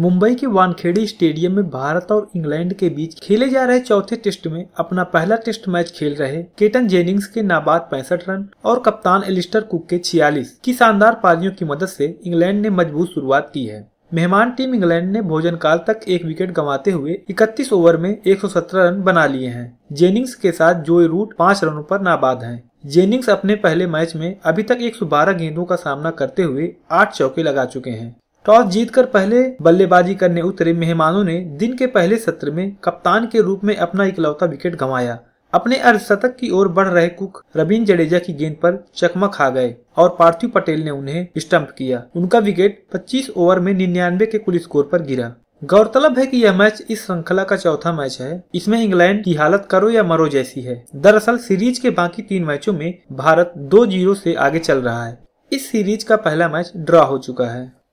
मुंबई के वानखेड़ी स्टेडियम में भारत और इंग्लैंड के बीच खेले जा रहे चौथे टेस्ट में अपना पहला टेस्ट मैच खेल रहे केटन जेनिंग्स के नाबाद पैंसठ रन और कप्तान एलिस्टर कुक के 46 की शानदार पारियों की मदद से इंग्लैंड ने मजबूत शुरुआत की है मेहमान टीम इंग्लैंड ने भोजन काल तक एक विकेट गंवाते हुए 31 ओवर में 117 रन बना लिए हैं जेनिंग्स के साथ जोई रूट पाँच रनों पर नाबाद हैं जेनिंग्स अपने पहले मैच में अभी तक 112 गेंदों का सामना करते हुए आठ चौके लगा चुके हैं टॉस जीतकर पहले बल्लेबाजी करने उतरे मेहमानों ने दिन के पहले सत्र में कप्तान के रूप में अपना इकलौता विकेट गंवाया अपने अर्धशतक की ओर बढ़ रहे कुक रवीन जडेजा की गेंद पर चकमा खा गए और पार्थिव पटेल ने उन्हें स्टंप किया उनका विकेट 25 ओवर में निन्यानवे के कुल स्कोर पर गिरा गौरतलब है कि यह मैच इस श्रृंखला का चौथा मैच है इसमें इंग्लैंड की हालत करो या मरो जैसी है दरअसल सीरीज के बाकी तीन मैचों में भारत दो जीरो से आगे चल रहा है इस सीरीज का पहला मैच ड्रॉ हो चुका है